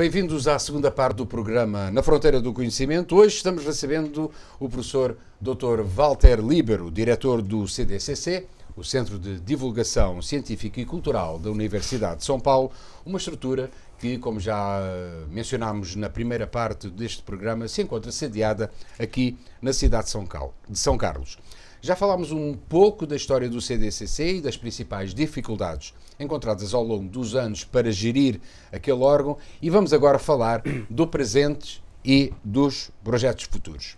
Bem-vindos à segunda parte do programa Na Fronteira do Conhecimento. Hoje estamos recebendo o professor Dr. Walter Libero, diretor do CDCC, o Centro de Divulgação Científica e Cultural da Universidade de São Paulo, uma estrutura que, como já eh, mencionámos na primeira parte deste programa, se encontra sediada aqui na cidade de São Carlos. Já falámos um pouco da história do CDCC e das principais dificuldades encontradas ao longo dos anos para gerir aquele órgão e vamos agora falar do presente e dos projetos futuros.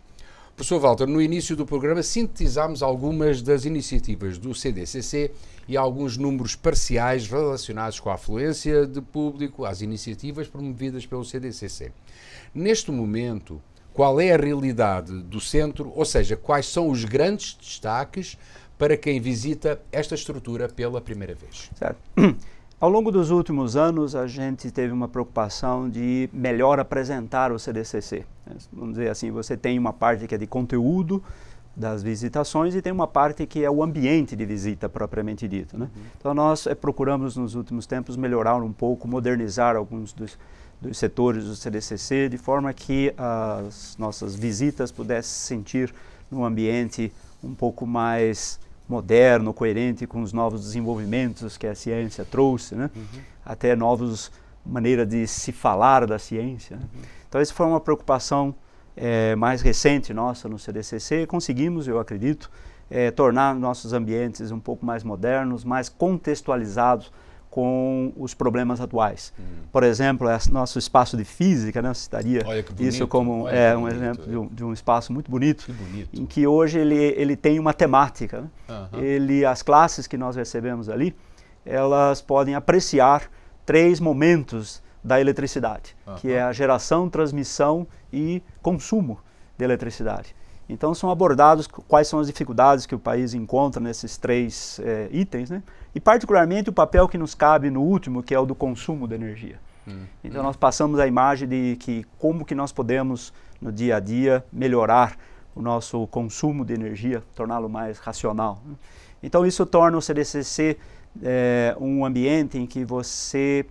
Professor Walter, no início do programa sintetizámos algumas das iniciativas do CDCC e alguns números parciais relacionados com a afluência de público às iniciativas promovidas pelo CDCC. Neste momento, qual é a realidade do centro, ou seja, quais são os grandes destaques para quem visita esta estrutura pela primeira vez. Certo. Ao longo dos últimos anos, a gente teve uma preocupação de melhor apresentar o CDCC. É, vamos dizer assim, você tem uma parte que é de conteúdo das visitações e tem uma parte que é o ambiente de visita propriamente dito. Né? Uhum. Então nós é, procuramos nos últimos tempos melhorar um pouco, modernizar alguns dos, dos setores do CDCC de forma que as nossas visitas pudessem sentir num ambiente um pouco mais moderno, coerente com os novos desenvolvimentos que a ciência trouxe, né? uhum. até novas maneiras de se falar da ciência. Né? Uhum. Então, essa foi uma preocupação é, mais recente nossa no CDCC. Conseguimos, eu acredito, é, tornar nossos ambientes um pouco mais modernos, mais contextualizados com os problemas atuais. Hum. Por exemplo, é nosso espaço de física, né? citaria bonito, isso como é, um bonito, exemplo é. de, um, de, um, espaço muito bonito, bonito, em que hoje ele, ele tem uma temática. Né? Uh -huh. Ele, as classes que nós recebemos ali, elas podem apreciar três momentos da eletricidade, uh -huh. que é a geração, transmissão e consumo de eletricidade. Então são abordados quais são as dificuldades que o país encontra nesses três é, itens, né? e particularmente o papel que nos cabe no último, que é o do consumo de energia. Hum. Então hum. nós passamos a imagem de que como que nós podemos no dia a dia melhorar o nosso consumo de energia, torná-lo mais racional. Né? Então isso torna o CDCC é, eh, um ambiente em que você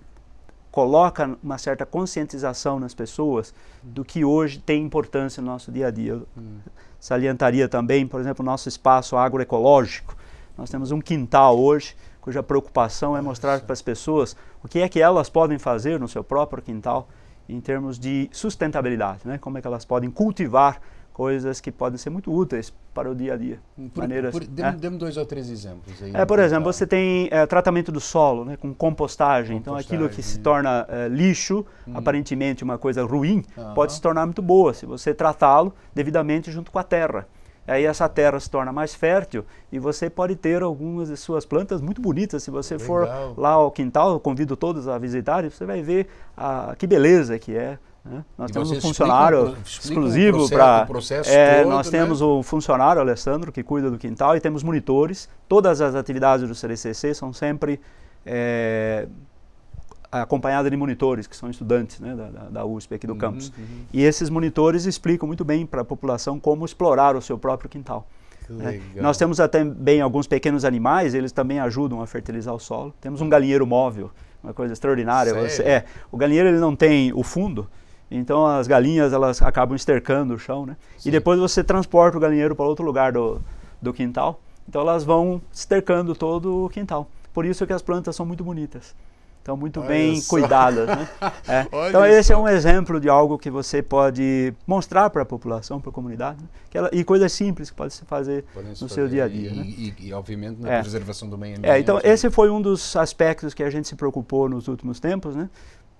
coloca uma certa conscientização nas pessoas do que hoje tem importância no nosso dia a dia. Hum. Salientaria também, por exemplo, o nosso espaço agroecológico. Nós temos um quintal hoje cuja preocupação é mostrar para as pessoas o que é que elas podem fazer no seu próprio quintal em termos de sustentabilidade, né? como é que elas podem cultivar coisas que podem ser muito úteis para o dia a dia. maneiras, dê, é? dois ou três exemplos. Aí, é, por então, exemplo, tá. você tem é, tratamento do solo né, com compostagem. Então, compostagem. Então, aquilo que se hum. torna é, lixo, hum. aparentemente uma coisa ruim, pode se tornar muito boa se você tratá-lo devidamente junto com a terra. Aí essa terra se torna mais fértil e você pode ter algumas de suas plantas muito bonitas. Se você Legal. for lá ao quintal, eu convido todos a visitarem, você vai ver a, ah, que beleza que é né? Nós e temos um funcionário exclusivo para. É, nós né? temos o funcionário, Alessandro, que cuida do quintal, e temos monitores. Todas as atividades do CDCC são sempre é, acompanhadas de monitores, que são estudantes né, da, da, USP aqui do uhum, campus. Uhum. E esses monitores explicam muito bem para a população como explorar o seu próprio quintal. Né? Nós temos até bem alguns pequenos animais, eles também ajudam a fertilizar o solo. Temos um galinheiro móvel, uma coisa extraordinária. Você, é, o galinheiro ele não tem o fundo, então as galinhas elas acabam estercando o chão, né? Sim. E depois você transporta o galinheiro para outro lugar do, do quintal. Então elas vão estercando todo o quintal. Por isso que as plantas são muito bonitas. Então muito Olha bem isso. cuidadas, né? é. Então isso. esse é um exemplo de algo que você pode mostrar para a população, para a comunidade, né? ela, e coisas simples que pode se fazer Podem no seu dia a dia. Né? E, né? e, e obviamente na é. preservação do meio é, ambiente. É, então né? esse foi um dos aspectos que a gente se preocupou nos últimos tempos, né?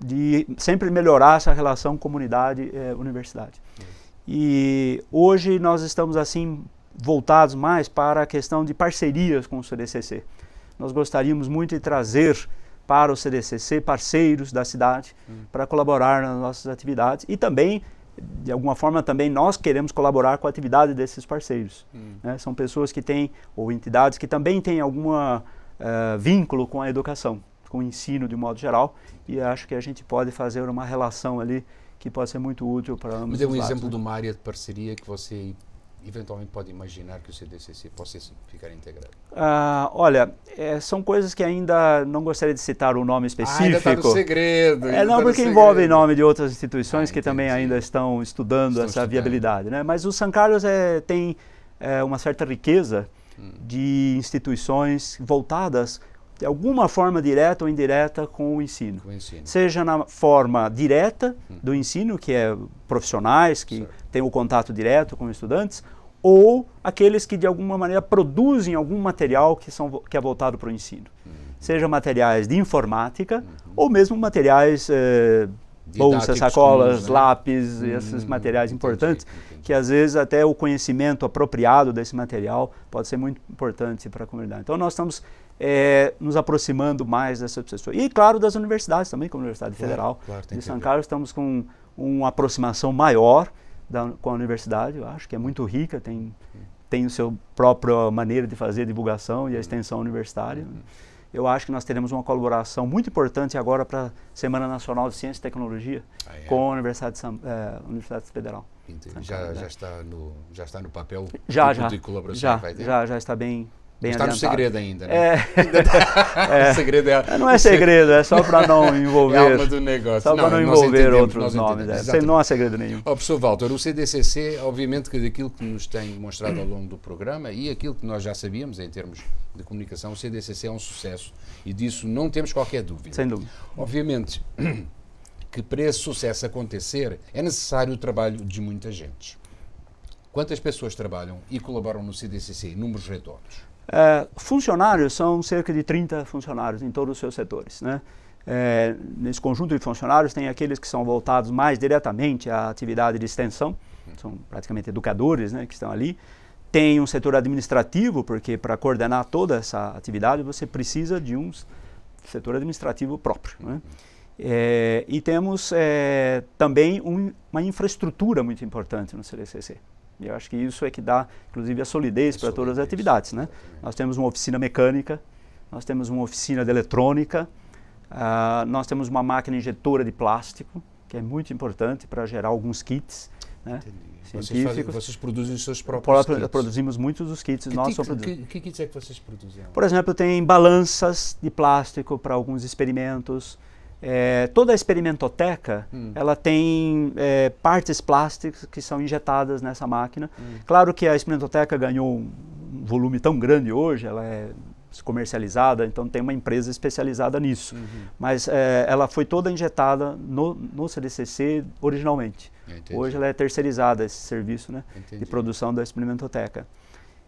de sempre melhorar essa relação comunidade-universidade. Eh, uhum. e hoje nós estamos assim voltados mais para a questão de parcerias com o CDCC. Nós gostaríamos muito de trazer para o CDCC parceiros da cidade hum. para colaborar nas nossas atividades e também de alguma forma também nós queremos colaborar com a atividade desses parceiros. Hum. Né? São pessoas que têm, ou entidades que também têm algum uh, eh, vínculo com a educação com o ensino de modo geral, e acho que a gente pode fazer uma relação ali que pode ser muito útil para ambos. Me dê um exemplo né? de uma área de parceria que você eventualmente pode imaginar que o CDCC possa ficar integrado? Ah, olha, é, são coisas que ainda não gostaria de citar o um nome específico. Ah, ainda está no segredo. É, não, tá porque envolve nome de outras instituições ah, que entendi. também ainda estão estudando estão essa estudando. viabilidade. Né? Mas o San Carlos é, tem é, uma certa riqueza hum. de instituições voltadas de alguma forma direta ou indireta com o ensino. Com o ensino. Seja na forma direta uhum. do ensino, que é profissionais que certo. têm o contato direto com estudantes, ou aqueles que de alguma maneira produzem algum material que, são, que é voltado para o ensino. Uhum. Seja materiais de informática uhum. ou mesmo materiais, eh, bolsas, sacolas, né? lápis, hum, esses materiais importantes, entendi, entendi. que às vezes até o conhecimento apropriado desse material pode ser muito importante para a comunidade. Então nós estamos é, nos aproximando mais dessa pessoa. E, claro, das universidades também, como a Universidade claro, Federal claro, de São Carlos, estamos com uma aproximação maior da, com a universidade, eu acho que é muito rica, tem, tem o seu própria maneira de fazer a divulgação e a extensão universitária. Uhum. Eu acho que nós teremos uma colaboração muito importante agora para a Semana Nacional de Ciência e Tecnologia ah, é? com a Universidade, São, é, Universidade Federal. Já, já, é. está no, já está no papel já, já, de colaboração já, que vai ter? Já, já está bem, bem Está adiantado. no segredo ainda, né? É. Tá- é. o segredo é... Não é segredo, é só para não é envolver... É alma do negócio. Só para não, não envolver outros nomes. É. Não há segredo nenhum. Oh, professor Walter, o CDCC, obviamente que daquilo que nos tem mostrado ao longo do programa e aquilo que nós já sabíamos em termos de comunicação, o CDCC é um sucesso e disso não temos qualquer dúvida. Sem dúvida. Obviamente que para esse sucesso acontecer é necessário o trabalho de muita gente. Quantas pessoas trabalham e colaboram no CDCC? Números redondos. É, funcionários são cerca de 30 funcionários em todos os seus setores. Né? É, nesse conjunto de funcionários tem aqueles que são voltados mais diretamente à atividade de extensão, são praticamente educadores né, que estão ali. Tem um setor administrativo, porque para coordenar toda essa atividade você precisa de um setor administrativo próprio. Né? É, e temos é, também um, uma infraestrutura muito importante no CDCC. E eu acho que isso é que dá, inclusive, a solidez para todas as atividades. Né? Nós temos uma oficina mecânica, nós temos uma oficina de eletrônica, uh, nós temos uma máquina injetora de plástico, que é muito importante para gerar alguns kits. Né? Vocês, fazem, vocês, produzem os seus próprios Pro, kits? Produzimos muitos dos kits. Que, nós que, que, que kits é que vocês produzem? Por exemplo, tem balanças de plástico para alguns experimentos. É, toda a experimentoteca, hum. ela tem é, partes plásticas que são injetadas nessa máquina. Hum. Claro que a experimentoteca ganhou um volume tão grande hoje, ela é comercializada, então tem uma empresa especializada nisso. Uhum. Mas é, ela foi toda injetada no, no CDCC originalmente. Hoje ela é terceirizada, esse serviço né, de produção da experimentoteca.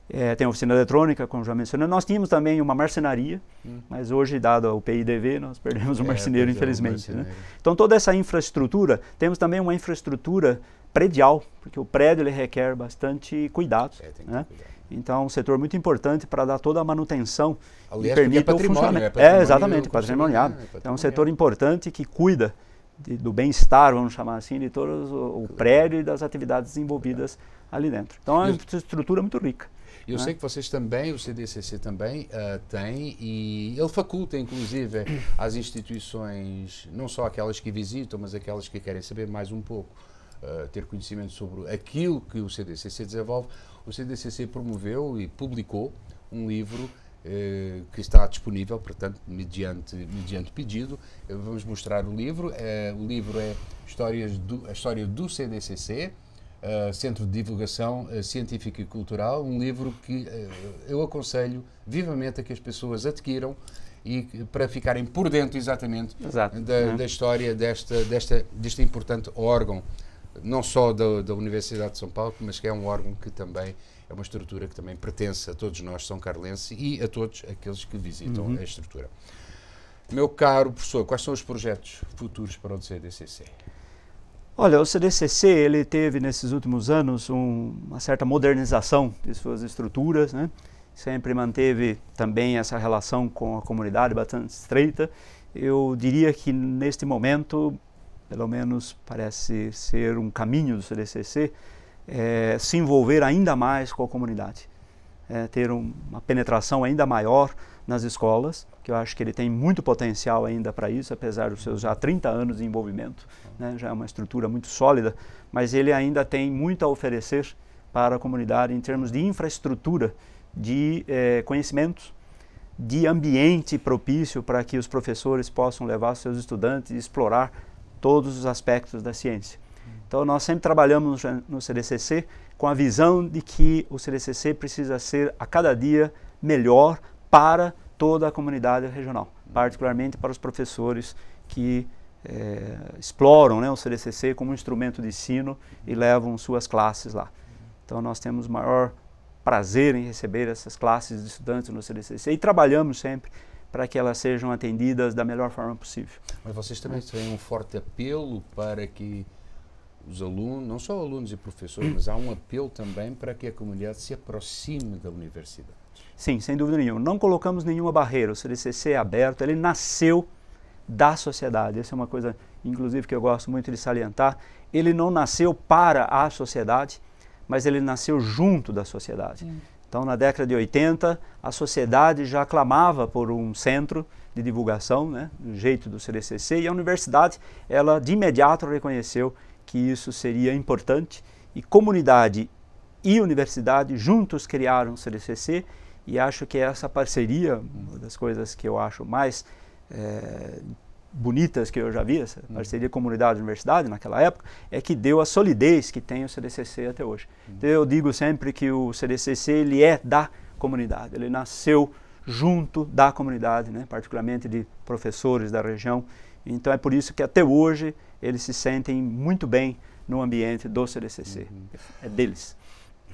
É, tem a oficina eletrônica, como já mencionei. Nós tínhamos também uma marcenaria, hum. mas hoje, dado o PIDV, nós perdemos o é, marceneiro, infelizmente. um né? marceneiro. Né? Então, toda essa infraestrutura, temos também uma infraestrutura predial, porque o prédio ele requer bastante é, né? cuidado. Né? Cuidar. Então, um setor muito importante para dar toda a manutenção Aliás, e permite é o funcionamento. Né? É, exatamente, patrimoniado. É, um setor importante que cuida de, do bem-estar, vamos chamar assim, de todo o, o prédio e das atividades envolvidas ali dentro. Então, é uma estrutura muito rica. Eu né? sei que vocês também, o CDCC também uh, tem e ele faculta, inclusive, às instituições, não só aquelas que visitam, mas aquelas que querem saber mais um pouco. Uh, ter conhecimento sobre aquilo que o CDCC desenvolve, o CDCC promoveu e publicou um livro eh, que está disponível, portanto, mediante, mediante pedido. vamos mostrar o livro. o livro é Histórias do, a História do CDCC, eh, centro de Divulgação uh, eh, Científica e Cultural, um livro que eh, eu aconselho vivamente a que as pessoas adquiram e para ficarem por dentro exatamente Exato, da, é? da, história desta, desta, deste importante órgão, não só da, da Universidade de São Paulo, mas que é um órgão que também é uma estrutura que também pertence a todos nós, São Carlense, e a todos aqueles que visitam uhum. a estrutura. Meu caro professor, quais são os projetos futuros para o CDCC? Olha, o CDCC ele teve nesses últimos anos um, uma certa modernização de suas estruturas, né? sempre manteve também essa relação com a comunidade bastante estreita. Eu diria que neste momento, pelo menos parece ser um caminho do CDCC, é, se envolver ainda mais com a comunidade, é, ter um, uma penetração ainda maior nas escolas que eu acho que ele tem muito potencial ainda para isso, apesar dos seus já 30 anos de envolvimento, né, já é uma estrutura muito sólida, mas ele ainda tem muito a oferecer para a comunidade em termos de infraestrutura, de eh, conhecimentos, de ambiente propício para que os professores possam levar seus estudantes e explorar todos os aspectos da ciência. Então, nós sempre trabalhamos no CDCC com a visão de que o CDCC precisa ser a cada dia melhor para toda a comunidade regional, particularmente para os professores que é, exploram né, o CDCC como instrumento de ensino e levam suas classes lá. Então nós temos maior prazer em receber essas classes de estudantes no CDCC e trabalhamos sempre para que elas sejam atendidas da melhor forma possível. Mas vocês também é. têm um forte apelo para que os alunos, não só alunos e professores, mas há um apelo também para que a comunidade se aproxime da universidade. Sim, sem dúvida nenhuma. Não colocamos nenhuma barreira. O CDCC é aberto, ele nasceu da sociedade. Essa é uma coisa, inclusive, que eu gosto muito de salientar. Ele não nasceu para a sociedade, mas ele nasceu junto da sociedade. Então, na década de 80, a sociedade já clamava por um centro de divulgação, né, do jeito do CDCC, e a universidade, ela de imediato reconheceu que isso seria importante, e comunidade e universidade juntos criaram o CDCC, e acho que essa parceria, uma das coisas que eu acho mais é, bonitas que eu já vi, essa uhum. parceria comunidade-universidade naquela época, é que deu a solidez que tem o CDCC até hoje. Uhum. Então, eu digo sempre que o CDCC ele é da comunidade, ele nasceu junto da comunidade, né? particularmente de professores da região. Então é por isso que até hoje eles se sentem muito bem no ambiente do CDCC, uhum. é deles.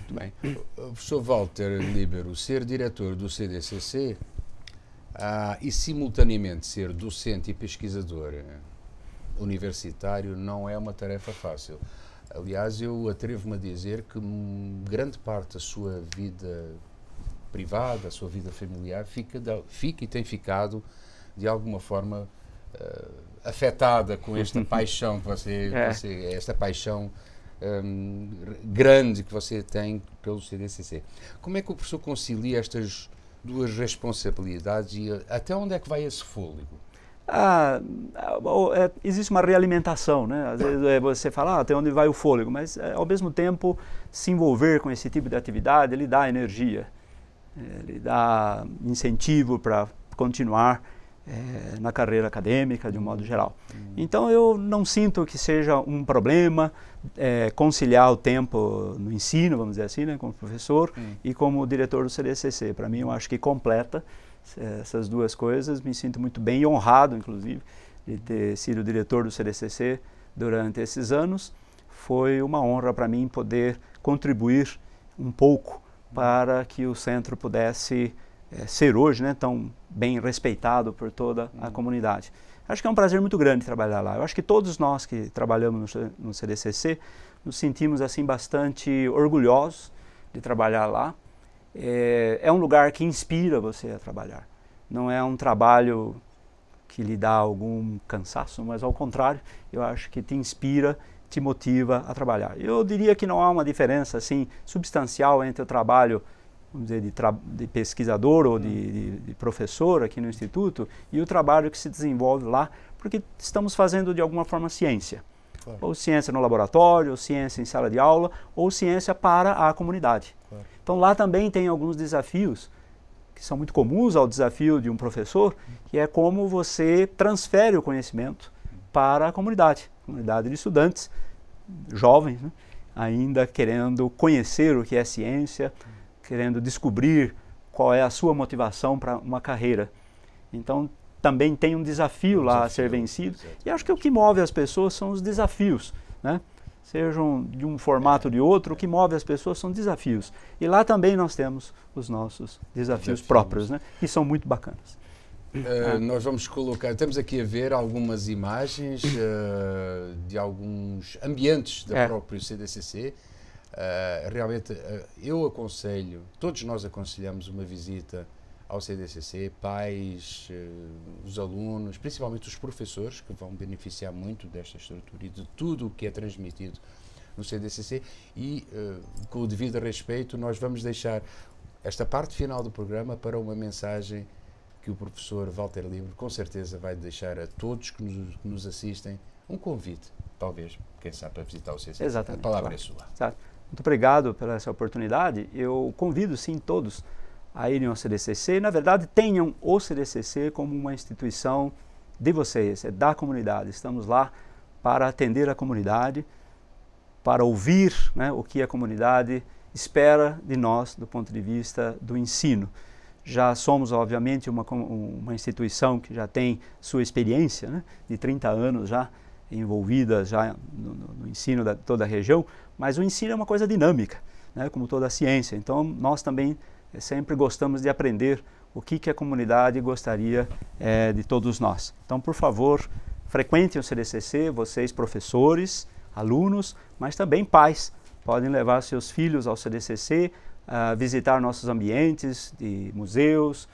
Muito bem. O professor Walter Libero, ser diretor do CDCC ah, e simultaneamente ser docente e pesquisador universitário não é uma tarefa fácil. Aliás, eu atrevo-me a dizer que grande parte da sua vida privada, a sua vida familiar, fica, de, fica e tem ficado, de alguma forma, uh, afetada com esta paixão que você, é. você, esta paixão um, grande que você tem pelo CDCC. Como é que o professor concilia estas duas responsabilidades e eh, até onde é que vai esse fôlego? Ah, ah é, existe uma realimentação, né? Às vezes é, você fala ah, até onde vai o fôlego, mas é, ao mesmo tempo se envolver com esse tipo de atividade, ele dá energia, ele dá incentivo para continuar é, na carreira acadêmica de um modo hum. geral. Hum. Então eu não sinto que seja um problema é, conciliar o tempo no ensino, vamos dizer assim, né, como professor e como diretor do CDCC. Para mim eu acho que completa eh, essas duas coisas. Me sinto muito bem e honrado, inclusive, de ter sido diretor do CDCC durante esses anos. Foi uma honra para mim poder contribuir um pouco hum. para que o centro pudesse é, ser hoje né, tão bem respeitado por toda a uhum. comunidade. Acho que é um prazer muito grande trabalhar lá. Eu acho que todos nós que trabalhamos no, CDCC nos sentimos assim bastante orgulhosos de trabalhar lá. É, é um lugar que inspira você a trabalhar. Não é um trabalho que lhe dá algum cansaço, mas ao contrário, eu acho que te inspira te motiva a trabalhar. Eu diria que não há uma diferença assim substancial entre o trabalho vamos dizer, de, de pesquisador ou de, de, de, professor aqui no Instituto e o trabalho que se desenvolve lá, porque estamos fazendo de alguma forma ciência. Claro. Ou ciência no laboratório, ou ciência em sala de aula, ou ciência para a comunidade. Claro. Então lá também tem alguns desafios que são muito comuns ao desafio de um professor, que é como você transfere o conhecimento para a comunidade, comunidade de estudantes, jovens, né? ainda querendo conhecer o que é ciência, querendo descobrir qual é a sua motivação para uma carreira. Então, também tem um desafio um lá desafio, a ser vencido. Exatamente. E acho que o que move as pessoas são os desafios, né? Sejam de um formato ou de outro, o que move as pessoas são desafios. E lá também nós temos os nossos desafios, desafios. próprios, né? Que são muito bacanas. Uh, Nós vamos colocar, temos aqui a ver algumas imagens uh, de alguns ambientes do é. próprio CDCC eh, realmente, eh, eu aconselho, todos nós aconselhamos uma visita ao CDCC, pais, uh, os alunos, principalmente os professores, que vão beneficiar muito desta estrutura e de tudo o que é transmitido no CDCC. E, com o devido respeito, nós vamos deixar esta parte final do programa para uma mensagem que o professor Walter Livre com certeza vai deixar a todos que nos, que nos assistem um convite, talvez, quem sabe, para visitar o CDCC Exatamente. A palavra claro. Tá. é sua. Exato. Muito obrigado pela essa oportunidade. Eu convido, sim, todos a irem ao CDCC e, na verdade, tenham o CDCC como uma instituição de vocês, é da comunidade. Estamos lá para atender a comunidade, para ouvir né, o que a comunidade espera de nós do ponto de vista do ensino. Já somos, obviamente, uma, uma instituição que já tem sua experiência né, de 30 anos já envolvidas já no, no ensino de toda a região, mas o ensino é uma coisa dinâmica, né, como toda a ciência. Então, nós também eh, sempre gostamos de aprender o que, que a comunidade gostaria é, de todos nós. Então, por favor, frequentem o CDCC, vocês professores, alunos, mas também pais. Podem levar seus filhos ao CDCC, ah, visitar nossos ambientes de museus,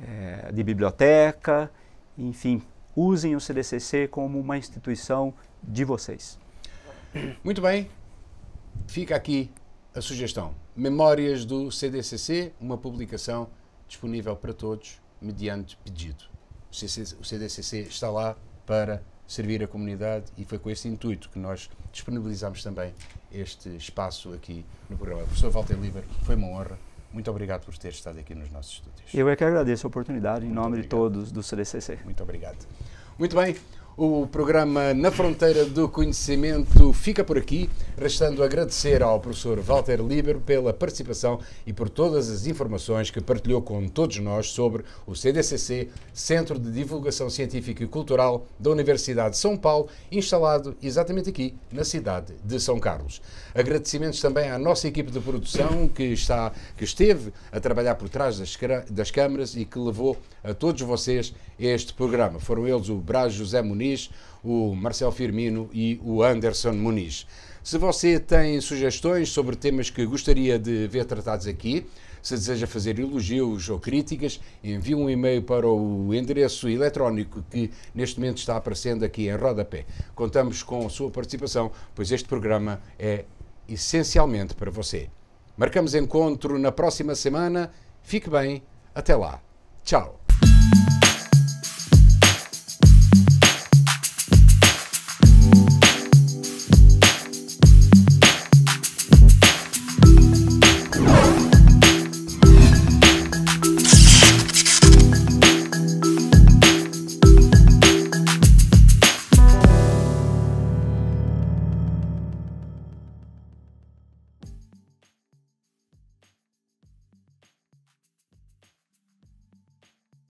é, de biblioteca, enfim, usem o CDCC como uma instituição de vocês. Muito bem, fica aqui a sugestão. Memórias do CDCC, uma publicação disponível para todos mediante pedido. O CDCC está lá para servir a comunidade e foi com esse intuito que nós disponibilizamos também este espaço aqui no programa. O professor Walter Lieber, foi uma honra. Muito obrigado por ter estado aqui nos nossos estúdios. Eu é que agradeço a oportunidade, Muito em nome obrigado. de todos do CDCC. Muito obrigado. Muito bem, o programa Na Fronteira do Conhecimento fica por aqui restando agradecer ao professor Walter Libero pela participação e por todas as informações que partilhou com todos nós sobre o CDCC, Centro de Divulgação Científica e Cultural da Universidade de São Paulo, instalado exatamente aqui na cidade de São Carlos. Agradecimentos também à nossa equipe de produção que, está, que esteve a trabalhar por trás das, das câmaras e que levou a todos vocês este programa. Foram eles o Brás José Muniz, o Marcel Firmino e o Anderson Muniz. Se você tem sugestões sobre temas que gostaria de ver tratados aqui, se deseja fazer elogios ou críticas, envie um e-mail para o endereço eletrónico que neste momento está aparecendo aqui em rodapé. Contamos com a sua participação, pois este programa é essencialmente para você. Marcamos encontro na próxima semana. Fique bem. Até lá. Tchau.